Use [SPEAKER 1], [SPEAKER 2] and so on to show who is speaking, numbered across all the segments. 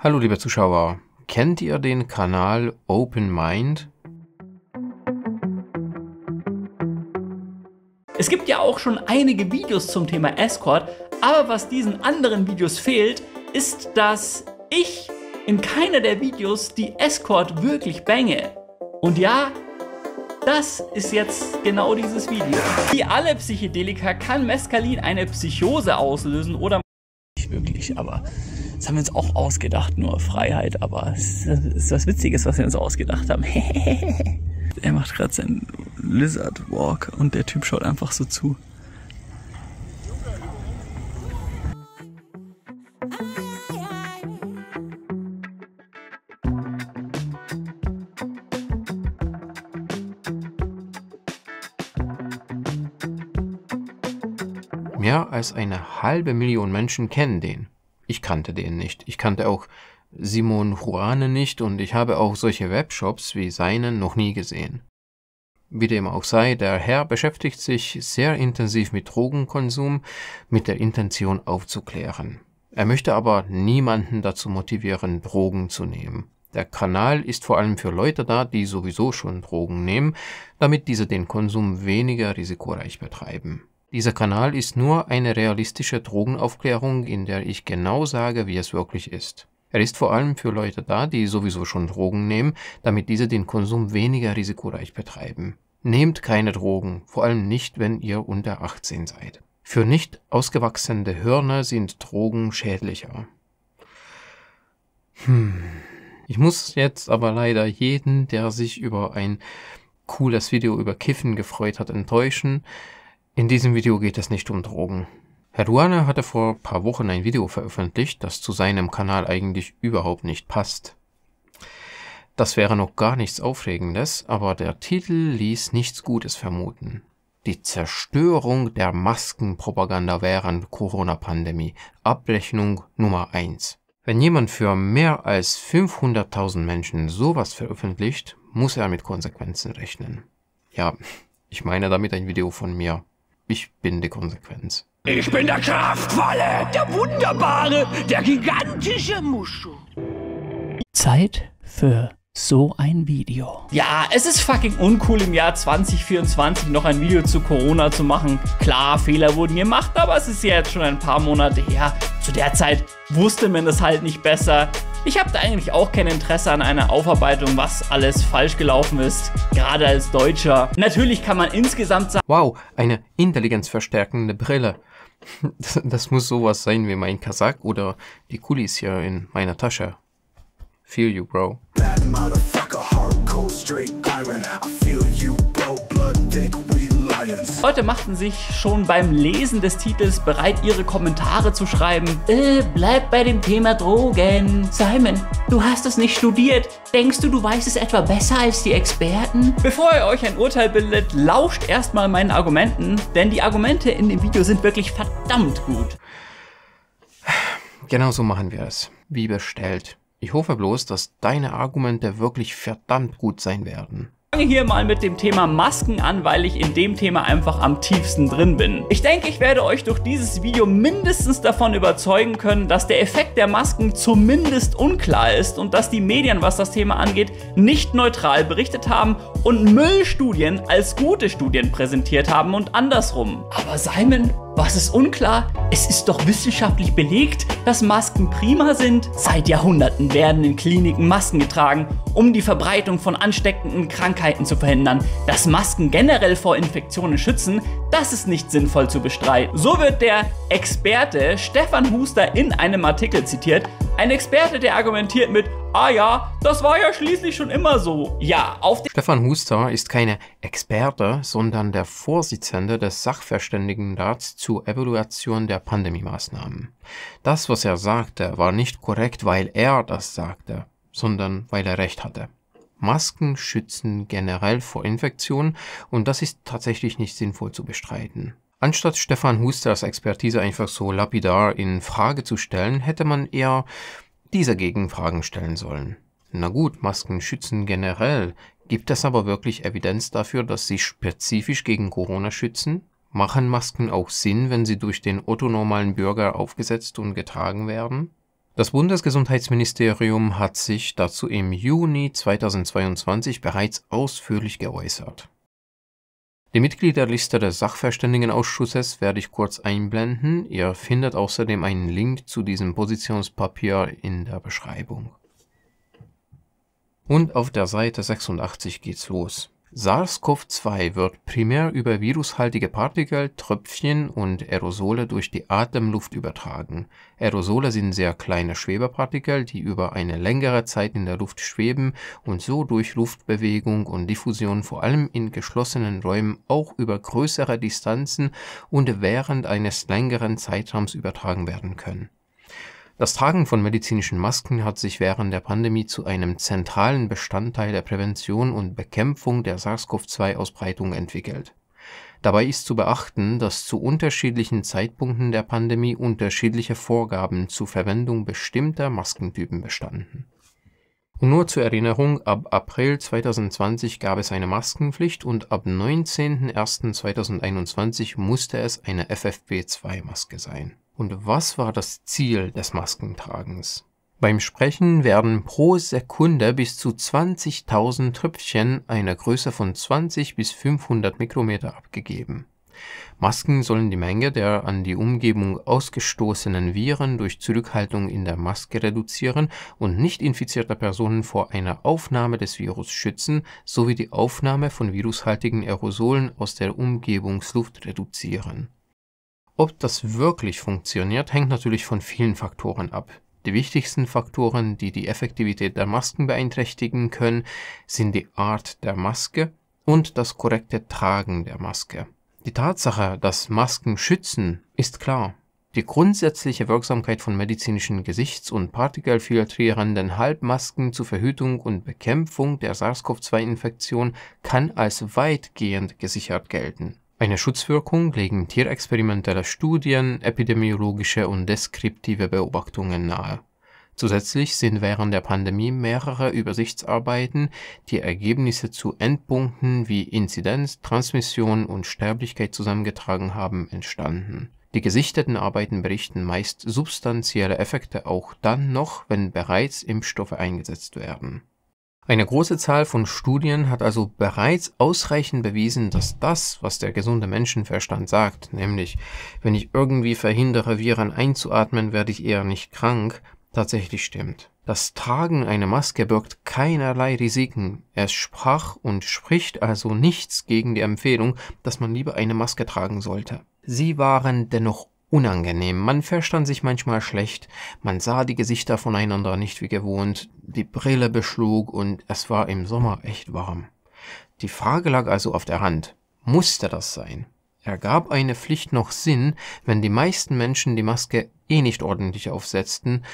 [SPEAKER 1] Hallo liebe Zuschauer, kennt ihr den Kanal Open Mind?
[SPEAKER 2] Es gibt ja auch schon einige Videos zum Thema Escort, aber was diesen anderen Videos fehlt, ist, dass ich in keiner der Videos die Escort wirklich bange. Und ja, das ist jetzt genau dieses Video. Wie alle Psychedelika kann Mescalin eine Psychose auslösen oder nicht wirklich, aber das haben wir uns auch ausgedacht, nur Freiheit, aber es ist was Witziges, was wir uns ausgedacht haben. er macht gerade seinen Lizard Walk und der Typ schaut einfach so zu.
[SPEAKER 1] Mehr als eine halbe Million Menschen kennen den. Ich kannte den nicht. Ich kannte auch Simon Juane nicht und ich habe auch solche Webshops wie seinen noch nie gesehen. Wie dem auch sei, der Herr beschäftigt sich sehr intensiv mit Drogenkonsum mit der Intention aufzuklären. Er möchte aber niemanden dazu motivieren, Drogen zu nehmen. Der Kanal ist vor allem für Leute da, die sowieso schon Drogen nehmen, damit diese den Konsum weniger risikoreich betreiben. Dieser Kanal ist nur eine realistische Drogenaufklärung, in der ich genau sage, wie es wirklich ist. Er ist vor allem für Leute da, die sowieso schon Drogen nehmen, damit diese den Konsum weniger risikoreich betreiben. Nehmt keine Drogen, vor allem nicht, wenn ihr unter 18 seid. Für nicht ausgewachsene Hörner sind Drogen schädlicher. Hm. Ich muss jetzt aber leider jeden, der sich über ein cooles Video über Kiffen gefreut hat, enttäuschen. In diesem Video geht es nicht um Drogen. Herr Duane hatte vor ein paar Wochen ein Video veröffentlicht, das zu seinem Kanal eigentlich überhaupt nicht passt. Das wäre noch gar nichts Aufregendes, aber der Titel ließ nichts Gutes vermuten. Die Zerstörung der Maskenpropaganda während Corona-Pandemie. Abrechnung Nummer 1. Wenn jemand für mehr als 500.000 Menschen sowas veröffentlicht, muss er mit Konsequenzen rechnen. Ja, ich meine damit ein Video von mir. Ich bin die Konsequenz.
[SPEAKER 2] Ich bin der Kraftvolle, der wunderbare, der gigantische Muschel. Zeit für so ein Video. Ja, es ist fucking uncool im Jahr 2024 noch ein Video zu Corona zu machen. Klar, Fehler wurden gemacht, aber es ist ja jetzt schon ein paar Monate her. Zu der Zeit wusste man das halt nicht besser. Ich habe da eigentlich auch kein Interesse an einer Aufarbeitung, was alles falsch gelaufen ist, gerade als Deutscher. Natürlich kann man insgesamt sagen... Wow, eine intelligenzverstärkende Brille.
[SPEAKER 1] Das, das muss sowas sein wie mein Kasak oder die Kulis hier in meiner Tasche. Feel You, Bro. Bad motherfucker, hardcore,
[SPEAKER 2] straight iron. I feel you, bro, blood thick, we lions. Leute machten sich schon beim Lesen des Titels bereit, ihre Kommentare zu schreiben. Äh, bleib bei dem Thema Drogen. Simon, du hast es nicht studiert. Denkst du, du weißt es etwa besser als die Experten? Bevor ihr euch ein Urteil bildet, lauscht erstmal meinen Argumenten, denn die Argumente in dem Video sind wirklich verdammt gut.
[SPEAKER 1] Genau so machen wir es. Wie bestellt. Ich hoffe bloß, dass deine Argumente wirklich verdammt gut sein werden
[SPEAKER 2] Ich fange hier mal mit dem Thema Masken an, weil ich in dem Thema einfach am tiefsten drin bin. Ich denke, ich werde euch durch dieses Video mindestens davon überzeugen können, dass der Effekt der Masken zumindest unklar ist und dass die Medien, was das Thema angeht, nicht neutral berichtet haben und Müllstudien als gute Studien präsentiert haben und andersrum. Aber Simon, was ist unklar? Es ist doch wissenschaftlich belegt, dass Masken prima sind. Seit Jahrhunderten werden in Kliniken Masken getragen, um die Verbreitung von ansteckenden Krankheiten zu verhindern. Dass Masken generell vor Infektionen schützen, das ist nicht sinnvoll zu bestreiten. So wird der Experte Stefan Huster in einem Artikel zitiert. Ein Experte, der argumentiert mit, Ah ja, das war ja schließlich schon immer so. Ja, auf den...
[SPEAKER 1] Stefan Huster ist keine Experte, sondern der Vorsitzende des Sachverständigenrats zur Evaluation der Pandemie-Maßnahmen. Das, was er sagte, war nicht korrekt, weil er das sagte, sondern weil er recht hatte. Masken schützen generell vor Infektionen und das ist tatsächlich nicht sinnvoll zu bestreiten. Anstatt Stefan Husters Expertise einfach so lapidar in Frage zu stellen, hätte man eher diese Gegenfragen stellen sollen. Na gut, Masken schützen generell. Gibt es aber wirklich Evidenz dafür, dass sie spezifisch gegen Corona schützen? Machen Masken auch Sinn, wenn sie durch den otto-normalen Bürger aufgesetzt und getragen werden? Das Bundesgesundheitsministerium hat sich dazu im Juni 2022 bereits ausführlich geäußert. Die Mitgliederliste des Sachverständigenausschusses werde ich kurz einblenden. Ihr findet außerdem einen Link zu diesem Positionspapier in der Beschreibung. Und auf der Seite 86 geht's los. SARS-CoV-2 wird primär über virushaltige Partikel, Tröpfchen und Aerosole durch die Atemluft übertragen. Aerosole sind sehr kleine Schwebepartikel, die über eine längere Zeit in der Luft schweben und so durch Luftbewegung und Diffusion vor allem in geschlossenen Räumen auch über größere Distanzen und während eines längeren Zeitraums übertragen werden können das Tragen von medizinischen Masken hat sich während der Pandemie zu einem zentralen Bestandteil der Prävention und Bekämpfung der SARS-CoV-2-Ausbreitung entwickelt. Dabei ist zu beachten, dass zu unterschiedlichen Zeitpunkten der Pandemie unterschiedliche Vorgaben zur Verwendung bestimmter Maskentypen bestanden und nur zur Erinnerung, ab April 2020 gab es eine Maskenpflicht und ab 19.01.2021 musste es eine FFP2-Maske sein. Und was war das Ziel des Maskentragens? Beim Sprechen werden pro Sekunde bis zu 20.000 Tröpfchen einer Größe von 20 bis 500 Mikrometer abgegeben. Masken sollen die Menge der an die Umgebung ausgestoßenen Viren durch Zurückhaltung in der Maske reduzieren und nicht infizierte Personen vor einer Aufnahme des Virus schützen sowie die Aufnahme von virushaltigen Aerosolen aus der Umgebungsluft reduzieren. Ob das wirklich funktioniert, hängt natürlich von vielen Faktoren ab. Die wichtigsten Faktoren, die die Effektivität der Masken beeinträchtigen können, sind die Art der Maske und das korrekte Tragen der Maske. Die Tatsache, dass Masken schützen, ist klar. Die grundsätzliche Wirksamkeit von medizinischen Gesichts- und partikelfiltrierenden Halbmasken zur Verhütung und Bekämpfung der SARS-CoV-2-Infektion kann als weitgehend gesichert gelten. Eine Schutzwirkung legen tierexperimentelle Studien, epidemiologische und deskriptive Beobachtungen nahe Zusätzlich sind während der Pandemie mehrere Übersichtsarbeiten, die Ergebnisse zu Endpunkten wie Inzidenz, Transmission und Sterblichkeit zusammengetragen haben, entstanden. Die gesichteten Arbeiten berichten meist substanzielle Effekte auch dann noch, wenn bereits Impfstoffe eingesetzt werden. Eine große Zahl von Studien hat also bereits ausreichend bewiesen, dass das, was der gesunde Menschenverstand sagt, nämlich wenn ich irgendwie verhindere, Viren einzuatmen, werde ich eher nicht krank, tatsächlich stimmt. Das Tragen einer Maske birgt keinerlei Risiken. Es sprach und spricht also nichts gegen die Empfehlung, dass man lieber eine Maske tragen sollte. Sie waren dennoch unangenehm. Man verstand sich manchmal schlecht, man sah die Gesichter voneinander nicht wie gewohnt, die Brille beschlug und es war im Sommer echt warm. Die Frage lag also auf der Hand. Musste das sein? Ergab eine Pflicht noch Sinn, wenn die meisten Menschen die Maske eh nicht ordentlich aufsetzten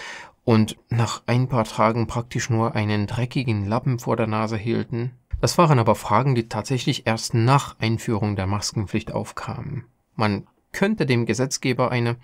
[SPEAKER 1] und nach ein paar Tagen praktisch nur einen dreckigen Lappen vor der Nase hielten? Das waren aber Fragen, die tatsächlich erst nach Einführung der Maskenpflicht aufkamen. Man könnte dem Gesetzgeber eine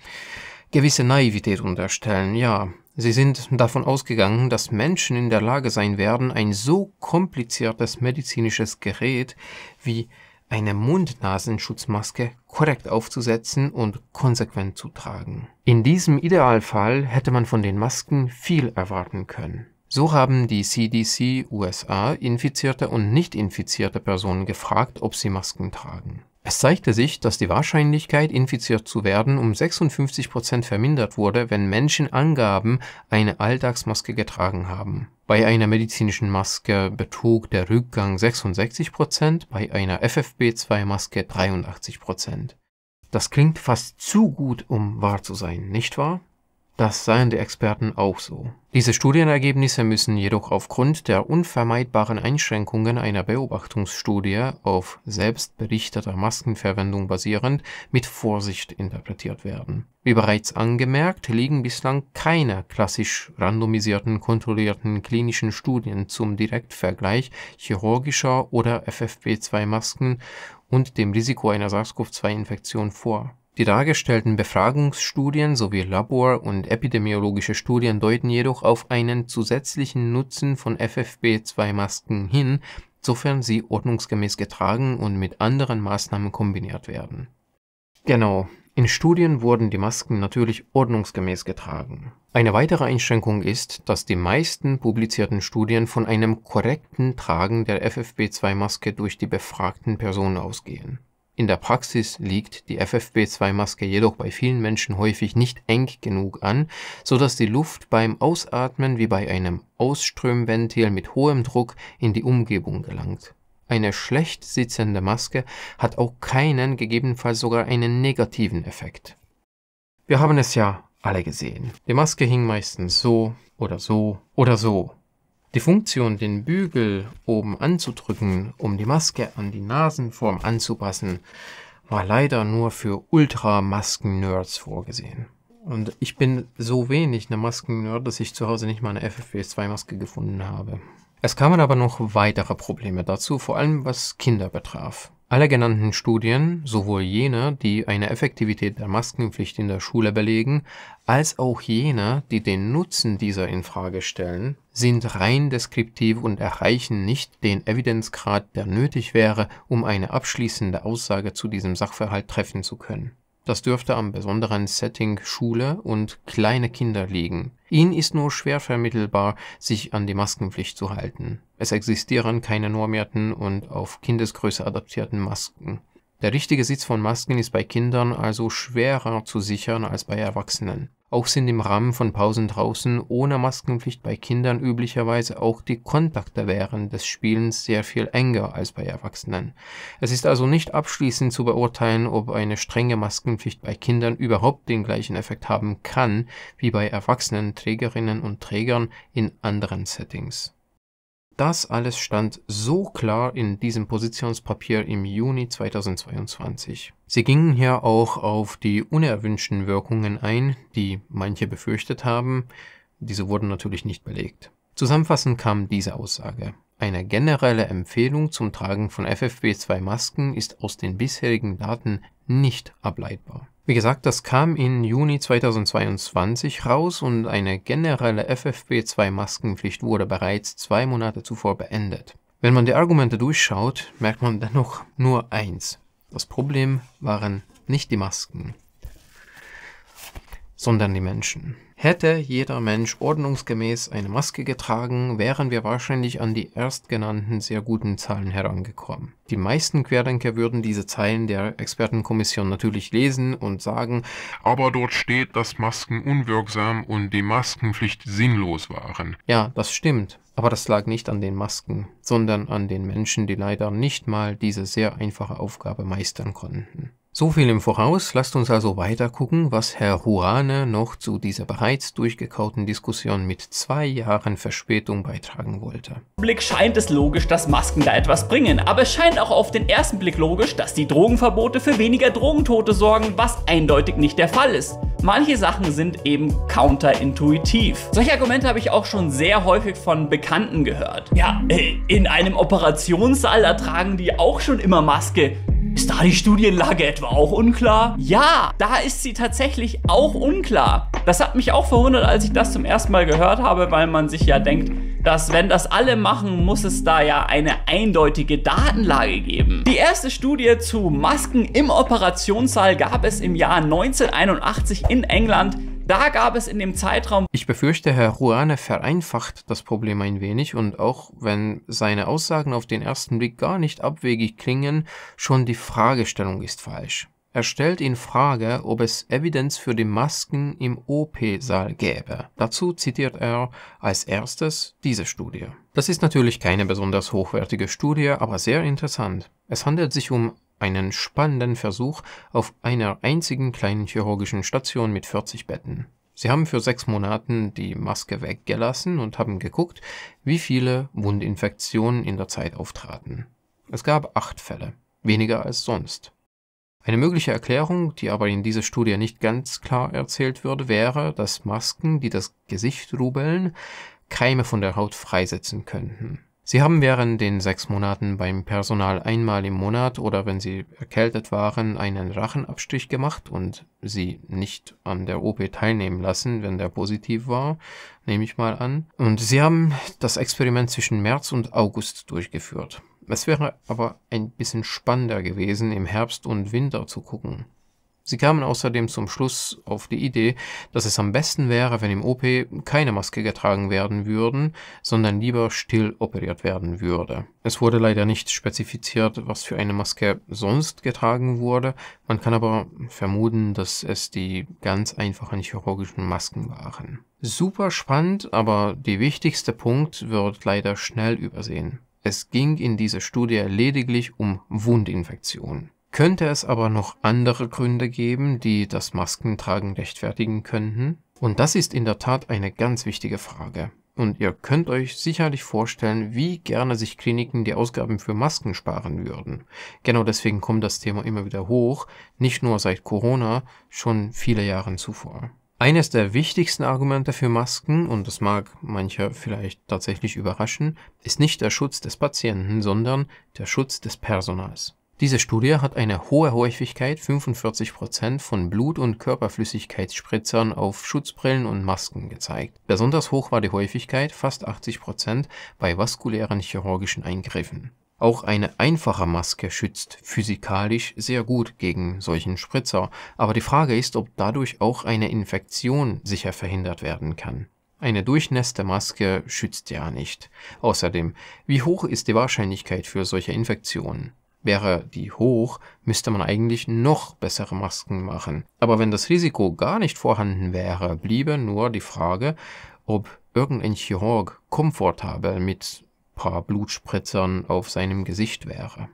[SPEAKER 1] gewisse Naivität unterstellen, ja. Sie sind davon ausgegangen, dass Menschen in der Lage sein werden, ein so kompliziertes medizinisches Gerät wie eine Mund-Nasen-Schutzmaske korrekt aufzusetzen und konsequent zu tragen. In diesem Idealfall hätte man von den Masken viel erwarten können. So haben die CDC USA infizierte und nicht infizierte Personen gefragt, ob sie Masken tragen. Es zeigte sich, dass die Wahrscheinlichkeit, infiziert zu werden, um 56 vermindert wurde, wenn Menschen angaben, eine Alltagsmaske getragen haben. Bei einer medizinischen Maske betrug der Rückgang 66 bei einer FFB2-Maske 83 Das klingt fast zu gut, um wahr zu sein, nicht wahr? Das seien die Experten auch so. Diese Studienergebnisse müssen jedoch aufgrund der unvermeidbaren Einschränkungen einer Beobachtungsstudie auf selbstberichteter Maskenverwendung basierend mit Vorsicht interpretiert werden. Wie bereits angemerkt, liegen bislang keine klassisch randomisierten, kontrollierten klinischen Studien zum Direktvergleich chirurgischer oder FFP2-Masken und dem Risiko einer SARS-CoV-2-Infektion vor. Die dargestellten Befragungsstudien sowie Labor- und epidemiologische Studien deuten jedoch auf einen zusätzlichen Nutzen von ffb 2 masken hin, sofern sie ordnungsgemäß getragen und mit anderen Maßnahmen kombiniert werden. Genau, in Studien wurden die Masken natürlich ordnungsgemäß getragen. Eine weitere Einschränkung ist, dass die meisten publizierten Studien von einem korrekten Tragen der FFP2-Maske durch die befragten Personen ausgehen in der Praxis liegt die FFP2-Maske jedoch bei vielen Menschen häufig nicht eng genug an, sodass die Luft beim Ausatmen wie bei einem Ausströmventil mit hohem Druck in die Umgebung gelangt. Eine schlecht sitzende Maske hat auch keinen, gegebenenfalls sogar einen negativen Effekt. Wir haben es ja alle gesehen. Die Maske hing meistens so oder so oder so die Funktion, den Bügel oben anzudrücken, um die Maske an die Nasenform anzupassen, war leider nur für Ultra-Masken-Nerds vorgesehen. Und ich bin so wenig eine Masken-Nerd, dass ich zu Hause nicht mal eine FFP2-Maske gefunden habe. Es kamen aber noch weitere Probleme dazu, vor allem was Kinder betraf. Alle genannten Studien, sowohl jene, die eine Effektivität der Maskenpflicht in der Schule belegen, als auch jene, die den Nutzen dieser in Frage stellen, sind rein deskriptiv und erreichen nicht den Evidenzgrad, der nötig wäre, um eine abschließende Aussage zu diesem Sachverhalt treffen zu können. Das dürfte am besonderen Setting Schule und kleine Kinder liegen. Ihnen ist nur schwer vermittelbar, sich an die Maskenpflicht zu halten. Es existieren keine normierten und auf Kindesgröße adaptierten Masken. Der richtige Sitz von Masken ist bei Kindern also schwerer zu sichern als bei Erwachsenen. Auch sind im Rahmen von Pausen draußen ohne Maskenpflicht bei Kindern üblicherweise auch die Kontakte während des Spielens sehr viel enger als bei Erwachsenen. Es ist also nicht abschließend zu beurteilen, ob eine strenge Maskenpflicht bei Kindern überhaupt den gleichen Effekt haben kann wie bei erwachsenen Trägerinnen und Trägern in anderen Settings. Das alles stand so klar in diesem Positionspapier im Juni 2022. Sie gingen hier auch auf die unerwünschten Wirkungen ein, die manche befürchtet haben. Diese wurden natürlich nicht belegt. Zusammenfassend kam diese Aussage. Eine generelle Empfehlung zum Tragen von FFP2-Masken ist aus den bisherigen Daten nicht ableitbar. Wie gesagt, das kam im Juni 2022 raus und eine generelle FFP2-Maskenpflicht wurde bereits zwei Monate zuvor beendet. Wenn man die Argumente durchschaut, merkt man dennoch nur eins. Das Problem waren nicht die Masken, sondern die Menschen. Hätte jeder Mensch ordnungsgemäß eine Maske getragen, wären wir wahrscheinlich an die erstgenannten sehr guten Zahlen herangekommen. Die meisten Querdenker würden diese Zeilen der Expertenkommission natürlich lesen und sagen, aber dort steht, dass Masken unwirksam und die Maskenpflicht sinnlos waren. Ja, das stimmt. Aber das lag nicht an den Masken, sondern an den Menschen, die leider nicht mal diese sehr einfache Aufgabe meistern konnten. So viel im Voraus, lasst uns also weiter gucken, was Herr Huane noch zu dieser bereits durchgekauten Diskussion mit zwei Jahren Verspätung beitragen wollte.
[SPEAKER 2] Blick scheint es logisch, dass Masken da etwas bringen, aber es scheint auch auf den ersten Blick logisch, dass die Drogenverbote für weniger Drogentote sorgen, was eindeutig nicht der Fall ist. Manche Sachen sind eben counterintuitiv. Solche Argumente habe ich auch schon sehr häufig von Bekannten gehört. Ja, äh, in einem Operationssaal, da tragen die auch schon immer Maske. Ist da die Studienlage etwa auch unklar? Ja, da ist sie tatsächlich auch unklar. Das hat mich auch verwundert, als ich das zum ersten Mal gehört habe, weil man sich ja denkt, dass wenn das alle machen, muss es da ja eine eindeutige Datenlage geben. Die erste Studie zu Masken im Operationssaal gab es im Jahr 1981 in England da gab es in dem Zeitraum.
[SPEAKER 1] Ich befürchte, Herr Ruane vereinfacht das Problem ein wenig und auch wenn seine Aussagen auf den ersten Blick gar nicht abwegig klingen, schon die Fragestellung ist falsch. Er stellt in Frage, ob es Evidenz für die Masken im OP-Saal gäbe. Dazu zitiert er als erstes diese Studie. Das ist natürlich keine besonders hochwertige Studie, aber sehr interessant. Es handelt sich um einen spannenden Versuch auf einer einzigen kleinen chirurgischen Station mit 40 Betten. Sie haben für sechs Monaten die Maske weggelassen und haben geguckt, wie viele Wundinfektionen in der Zeit auftraten. Es gab acht Fälle, weniger als sonst. Eine mögliche Erklärung, die aber in dieser Studie nicht ganz klar erzählt wird, wäre, dass Masken, die das Gesicht rubeln, Keime von der Haut freisetzen könnten. Sie haben während den sechs Monaten beim Personal einmal im Monat oder wenn Sie erkältet waren einen Rachenabstrich gemacht und Sie nicht an der OP teilnehmen lassen, wenn der positiv war, nehme ich mal an. Und Sie haben das Experiment zwischen März und August durchgeführt. Es wäre aber ein bisschen spannender gewesen, im Herbst und Winter zu gucken. Sie kamen außerdem zum Schluss auf die Idee, dass es am besten wäre, wenn im OP keine Maske getragen werden würden, sondern lieber still operiert werden würde. Es wurde leider nicht spezifiziert, was für eine Maske sonst getragen wurde, man kann aber vermuten, dass es die ganz einfachen chirurgischen Masken waren. Super spannend, aber der wichtigste Punkt wird leider schnell übersehen. Es ging in dieser Studie lediglich um Wundinfektionen. Könnte es aber noch andere Gründe geben, die das Maskentragen rechtfertigen könnten? Und das ist in der Tat eine ganz wichtige Frage. Und ihr könnt euch sicherlich vorstellen, wie gerne sich Kliniken die Ausgaben für Masken sparen würden. Genau deswegen kommt das Thema immer wieder hoch, nicht nur seit Corona, schon viele Jahre zuvor. Eines der wichtigsten Argumente für Masken, und das mag manche vielleicht tatsächlich überraschen, ist nicht der Schutz des Patienten, sondern der Schutz des Personals. Diese Studie hat eine hohe Häufigkeit 45% Prozent von Blut- und Körperflüssigkeitsspritzern auf Schutzbrillen und Masken gezeigt. Besonders hoch war die Häufigkeit, fast 80%, Prozent bei vaskulären chirurgischen Eingriffen. Auch eine einfache Maske schützt physikalisch sehr gut gegen solchen Spritzer, aber die Frage ist, ob dadurch auch eine Infektion sicher verhindert werden kann. Eine durchnässte Maske schützt ja nicht. Außerdem, wie hoch ist die Wahrscheinlichkeit für solche Infektionen? Wäre die hoch, müsste man eigentlich noch bessere Masken machen. Aber wenn das Risiko gar nicht vorhanden wäre, bliebe nur die Frage, ob irgendein Chirurg komfortabel mit paar Blutspritzern auf seinem Gesicht wäre.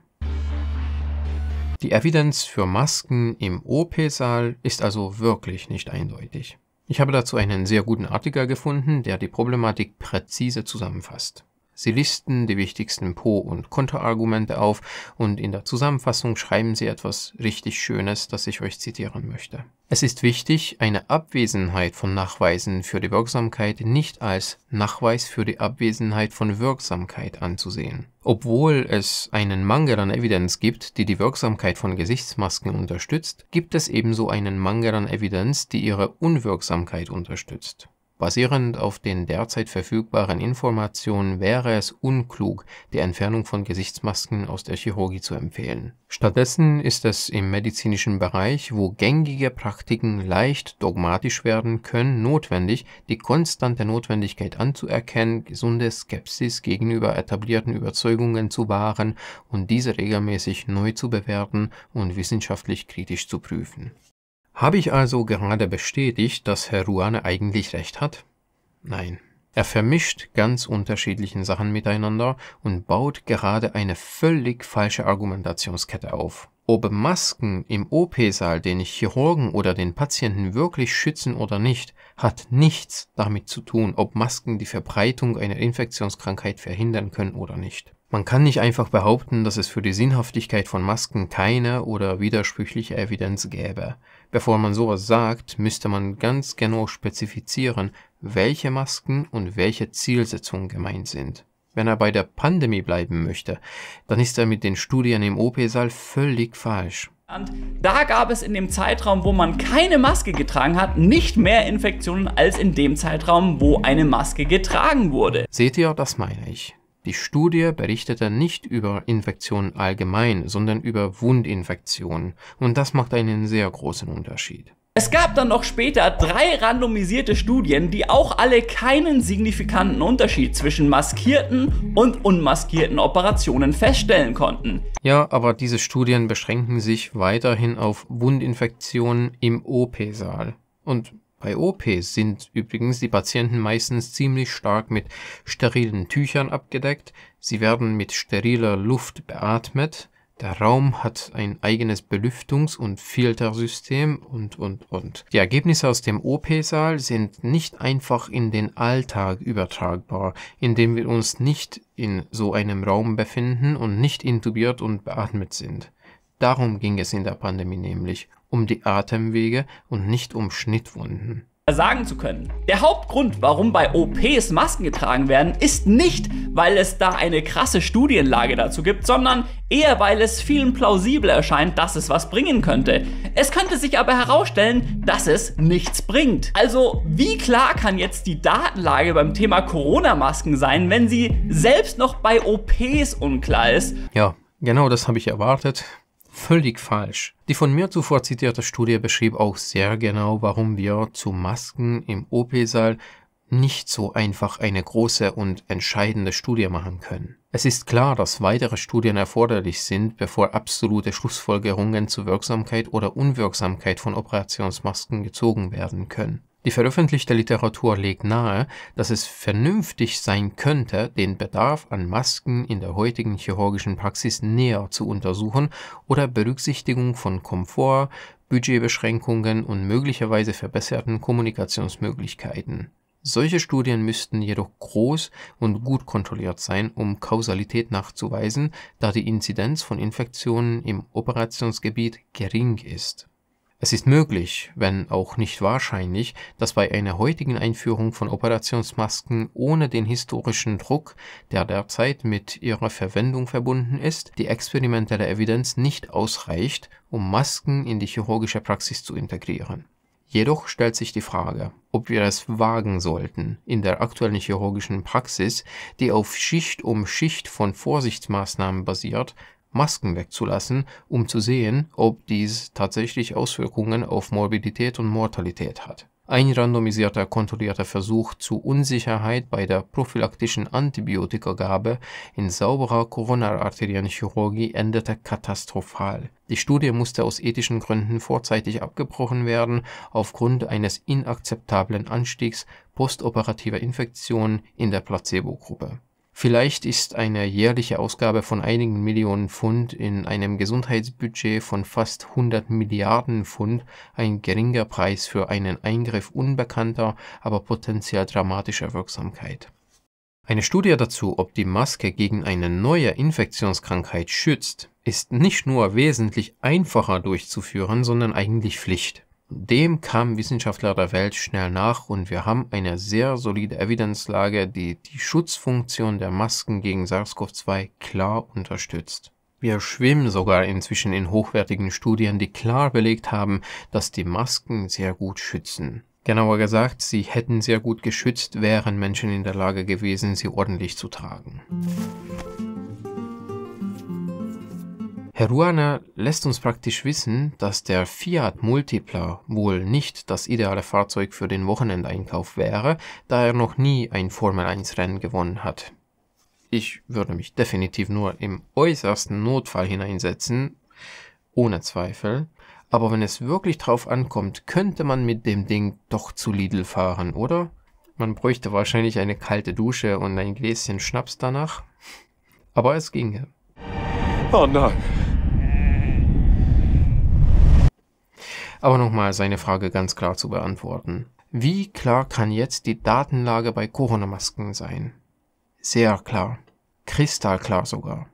[SPEAKER 1] Die Evidenz für Masken im OP-Saal ist also wirklich nicht eindeutig. Ich habe dazu einen sehr guten Artikel gefunden, der die Problematik präzise zusammenfasst. Sie listen die wichtigsten Po- und Kontraargumente auf und in der Zusammenfassung schreiben Sie etwas richtig Schönes, das ich euch zitieren möchte. Es ist wichtig, eine Abwesenheit von Nachweisen für die Wirksamkeit nicht als Nachweis für die Abwesenheit von Wirksamkeit anzusehen. Obwohl es einen Mangel an Evidenz gibt, die die Wirksamkeit von Gesichtsmasken unterstützt, gibt es ebenso einen Mangel an Evidenz, die ihre Unwirksamkeit unterstützt. Basierend auf den derzeit verfügbaren Informationen wäre es unklug, die Entfernung von Gesichtsmasken aus der Chirurgie zu empfehlen. Stattdessen ist es im medizinischen Bereich, wo gängige Praktiken leicht dogmatisch werden können, notwendig, die konstante Notwendigkeit anzuerkennen, gesunde Skepsis gegenüber etablierten Überzeugungen zu wahren und diese regelmäßig neu zu bewerten und wissenschaftlich kritisch zu prüfen. Habe ich also gerade bestätigt, dass Herr Ruane eigentlich recht hat? Nein. Er vermischt ganz unterschiedlichen Sachen miteinander und baut gerade eine völlig falsche Argumentationskette auf. Ob Masken im OP-Saal den Chirurgen oder den Patienten wirklich schützen oder nicht, hat nichts damit zu tun, ob Masken die Verbreitung einer Infektionskrankheit verhindern können oder nicht. Man kann nicht einfach behaupten, dass es für die Sinnhaftigkeit von Masken keine oder widersprüchliche Evidenz gäbe. Bevor man sowas sagt, müsste man ganz genau spezifizieren, welche Masken und welche Zielsetzungen gemeint sind. Wenn er bei der Pandemie bleiben möchte, dann ist er mit den Studien im OP-Saal völlig falsch. Und
[SPEAKER 2] da gab es in dem Zeitraum, wo man keine Maske getragen hat, nicht mehr Infektionen als in dem Zeitraum, wo eine Maske getragen wurde.
[SPEAKER 1] Seht ihr, das meine ich. Die Studie berichtete nicht über Infektionen allgemein, sondern über Wundinfektionen. Und das macht einen sehr großen Unterschied.
[SPEAKER 2] Es gab dann noch später drei randomisierte Studien, die auch alle keinen signifikanten Unterschied zwischen maskierten und unmaskierten Operationen feststellen konnten.
[SPEAKER 1] Ja, aber diese Studien beschränken sich weiterhin auf Wundinfektionen im OP-Saal. Und bei OPs sind übrigens die Patienten meistens ziemlich stark mit sterilen Tüchern abgedeckt, sie werden mit steriler Luft beatmet, der Raum hat ein eigenes Belüftungs- und Filtersystem und, und, und. Die Ergebnisse aus dem OP-Saal sind nicht einfach in den Alltag übertragbar, indem wir uns nicht in so einem Raum befinden und nicht intubiert und beatmet sind. Darum ging es in der Pandemie nämlich um die Atemwege und nicht um Schnittwunden
[SPEAKER 2] sagen zu können. Der Hauptgrund, warum bei OPs Masken getragen werden, ist nicht, weil es da eine krasse Studienlage dazu gibt, sondern eher weil es vielen plausibel erscheint, dass es was bringen könnte. Es könnte sich aber herausstellen, dass es nichts bringt. Also wie klar kann jetzt die Datenlage beim Thema Corona-Masken sein, wenn sie selbst noch bei OPs unklar ist?
[SPEAKER 1] Ja, genau das habe ich erwartet völlig falsch. Die von mir zuvor zitierte Studie beschrieb auch sehr genau, warum wir zu Masken im OP-Saal nicht so einfach eine große und entscheidende Studie machen können. Es ist klar, dass weitere Studien erforderlich sind, bevor absolute Schlussfolgerungen zur Wirksamkeit oder Unwirksamkeit von Operationsmasken gezogen werden können. Die veröffentlichte Literatur legt nahe, dass es vernünftig sein könnte, den Bedarf an Masken in der heutigen chirurgischen Praxis näher zu untersuchen oder Berücksichtigung von Komfort, Budgetbeschränkungen und möglicherweise verbesserten Kommunikationsmöglichkeiten. Solche Studien müssten jedoch groß und gut kontrolliert sein, um Kausalität nachzuweisen, da die Inzidenz von Infektionen im Operationsgebiet gering ist es ist möglich, wenn auch nicht wahrscheinlich, dass bei einer heutigen Einführung von Operationsmasken ohne den historischen Druck, der derzeit mit ihrer Verwendung verbunden ist, die experimentelle Evidenz nicht ausreicht, um Masken in die chirurgische Praxis zu integrieren. Jedoch stellt sich die Frage, ob wir es wagen sollten, in der aktuellen chirurgischen Praxis, die auf Schicht um Schicht von Vorsichtsmaßnahmen basiert, Masken wegzulassen, um zu sehen, ob dies tatsächlich Auswirkungen auf Morbidität und Mortalität hat. Ein randomisierter, kontrollierter Versuch zur Unsicherheit bei der prophylaktischen Antibiotikagabe in sauberer Coronararterienchirurgie endete katastrophal. Die Studie musste aus ethischen Gründen vorzeitig abgebrochen werden, aufgrund eines inakzeptablen Anstiegs postoperativer Infektionen in der Placebo-Gruppe Vielleicht ist eine jährliche Ausgabe von einigen Millionen Pfund in einem Gesundheitsbudget von fast 100 Milliarden Pfund ein geringer Preis für einen Eingriff unbekannter, aber potenziell dramatischer Wirksamkeit. Eine Studie dazu, ob die Maske gegen eine neue Infektionskrankheit schützt, ist nicht nur wesentlich einfacher durchzuführen, sondern eigentlich Pflicht. Dem kamen Wissenschaftler der Welt schnell nach und wir haben eine sehr solide Evidenzlage, die die Schutzfunktion der Masken gegen SARS-CoV-2 klar unterstützt. Wir schwimmen sogar inzwischen in hochwertigen Studien, die klar belegt haben, dass die Masken sehr gut schützen. Genauer gesagt, sie hätten sehr gut geschützt, wären Menschen in der Lage gewesen, sie ordentlich zu tragen. Herr Heruana lässt uns praktisch wissen, dass der Fiat Multipla wohl nicht das ideale Fahrzeug für den Wochenendeinkauf wäre, da er noch nie ein Formel-1-Rennen gewonnen hat. Ich würde mich definitiv nur im äußersten Notfall hineinsetzen, ohne Zweifel, aber wenn es wirklich drauf ankommt, könnte man mit dem Ding doch zu Lidl fahren, oder? Man bräuchte wahrscheinlich eine kalte Dusche und ein Gläschen Schnaps danach, aber es ginge. Oh nein. Aber nochmal seine Frage ganz klar zu beantworten. Wie klar kann jetzt die Datenlage bei Corona-Masken sein? Sehr klar. Kristallklar sogar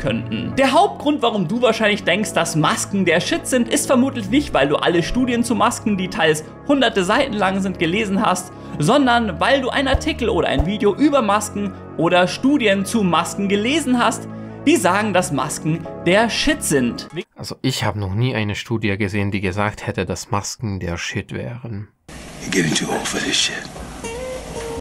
[SPEAKER 2] könnten. Der Hauptgrund, warum du wahrscheinlich denkst, dass Masken der Shit sind, ist vermutlich nicht, weil du alle Studien zu Masken, die teils hunderte Seiten lang sind, gelesen hast, sondern weil du einen Artikel oder ein Video über Masken oder Studien zu Masken gelesen hast, die sagen, dass Masken der Shit
[SPEAKER 1] sind. Also ich habe noch nie eine Studie gesehen, die gesagt hätte, dass Masken der Shit wären.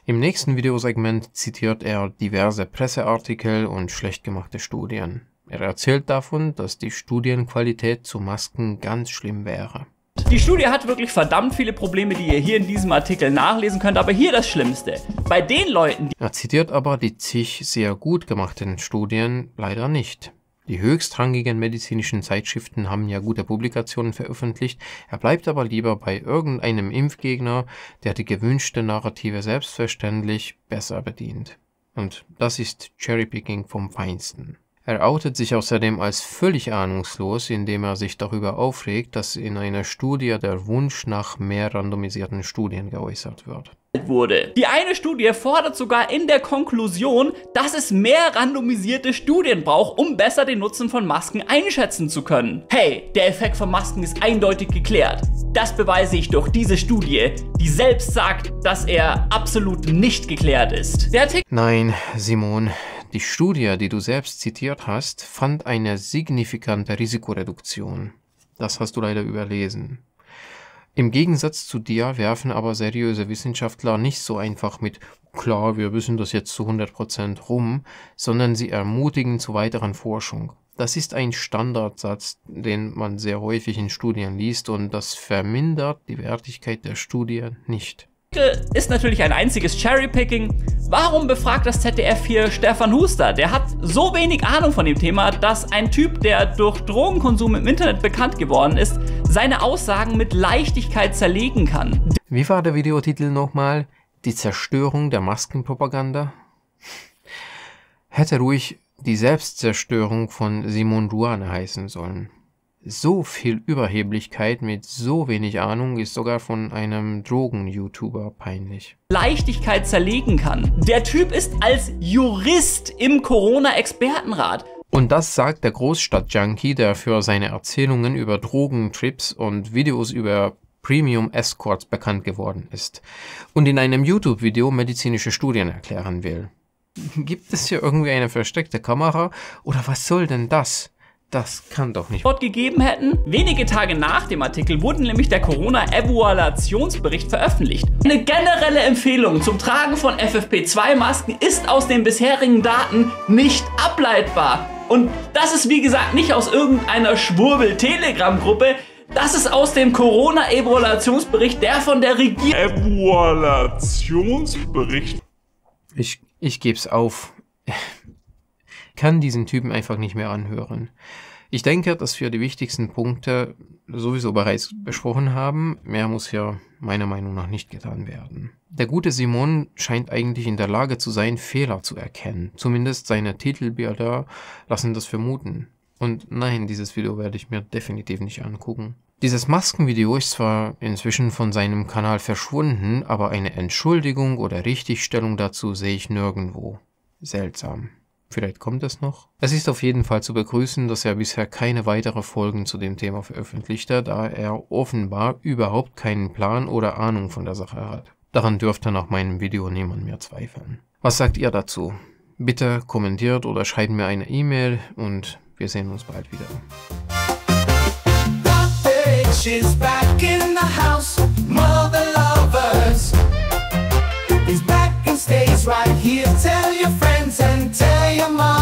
[SPEAKER 1] Im nächsten Videosegment zitiert er diverse Presseartikel und schlecht gemachte Studien. Er erzählt davon, dass die Studienqualität zu Masken ganz schlimm wäre.
[SPEAKER 2] Die Studie hat wirklich verdammt viele Probleme, die ihr hier in diesem Artikel nachlesen könnt, aber hier das Schlimmste. Bei den Leuten, die...
[SPEAKER 1] Er zitiert aber die zig sehr gut gemachten Studien leider nicht. Die höchstrangigen medizinischen Zeitschriften haben ja gute Publikationen veröffentlicht, er bleibt aber lieber bei irgendeinem Impfgegner, der die gewünschte Narrative selbstverständlich besser bedient. Und das ist Cherrypicking vom Feinsten. Er outet sich außerdem als völlig ahnungslos, indem er sich darüber aufregt, dass in einer Studie der Wunsch nach mehr randomisierten Studien geäußert wird.
[SPEAKER 2] Wurde. Die eine Studie fordert sogar in der Konklusion, dass es mehr randomisierte Studien braucht, um besser den Nutzen von Masken einschätzen zu können. Hey, der Effekt von Masken ist eindeutig geklärt. Das beweise ich durch diese Studie, die selbst sagt, dass er absolut nicht geklärt ist. Nein,
[SPEAKER 1] Simon, die Studie, die du selbst zitiert hast, fand eine signifikante Risikoreduktion. Das hast du leider überlesen. Im Gegensatz zu dir werfen aber seriöse Wissenschaftler nicht so einfach mit klar, wir wissen das jetzt zu 100% rum, sondern sie ermutigen zu weiteren Forschung. Das ist ein Standardsatz, den man sehr häufig in Studien liest und das vermindert die Wertigkeit der Studie nicht.
[SPEAKER 2] Artikel ist natürlich ein einziges Cherrypicking. Warum befragt das ZDF hier Stefan Huster? Der hat so wenig Ahnung von dem Thema, dass ein Typ, der durch Drogenkonsum im Internet bekannt geworden ist, seine Aussagen mit Leichtigkeit zerlegen kann.
[SPEAKER 1] Wie war der Videotitel nochmal? Die Zerstörung der Maskenpropaganda? Hätte ruhig die Selbstzerstörung von Simon Duane heißen sollen so viel Überheblichkeit mit so wenig Ahnung ist sogar von einem Drogen-YouTuber peinlich.
[SPEAKER 2] Leichtigkeit zerlegen kann. Der Typ ist als Jurist im Corona-Expertenrat.
[SPEAKER 1] Und das sagt der Großstadt-Junkie, der für seine Erzählungen über Drogentrips und Videos über Premium Escorts bekannt geworden ist und in einem YouTube-Video medizinische Studien erklären will. Gibt es hier irgendwie eine versteckte Kamera oder was soll denn das? Das kann
[SPEAKER 2] doch nicht Wort gegeben hätten? Wenige Tage nach dem Artikel wurde nämlich der Corona-Evaluationsbericht veröffentlicht. Eine generelle Empfehlung zum Tragen von FFP2-Masken ist aus den bisherigen Daten nicht ableitbar. Und das ist wie gesagt nicht aus irgendeiner Schwurbel-Telegram-Gruppe, das ist aus dem Corona-Evaluationsbericht, der von der Regierung... Evaluationsbericht?
[SPEAKER 1] Ich, ich geb's auf kann diesen Typen einfach nicht mehr anhören. Ich denke, dass wir die wichtigsten Punkte sowieso bereits besprochen haben. Mehr muss hier meiner Meinung nach nicht getan werden. Der gute Simon scheint eigentlich in der Lage zu sein, Fehler zu erkennen. Zumindest seine Titelbilder lassen das vermuten. Und nein, dieses Video werde ich mir definitiv nicht angucken. Dieses Maskenvideo ist zwar inzwischen von seinem Kanal verschwunden, aber eine Entschuldigung oder Richtigstellung dazu sehe ich nirgendwo. Seltsam. Vielleicht kommt es noch. Es ist auf jeden Fall zu begrüßen, dass er bisher keine weiteren Folgen zu dem Thema veröffentlichte, da er offenbar überhaupt keinen Plan oder Ahnung von der Sache hat. Daran dürfte nach meinem Video niemand mehr zweifeln. Was sagt ihr dazu? Bitte kommentiert oder schreibt mir eine E-Mail und wir sehen uns bald wieder. your Maya.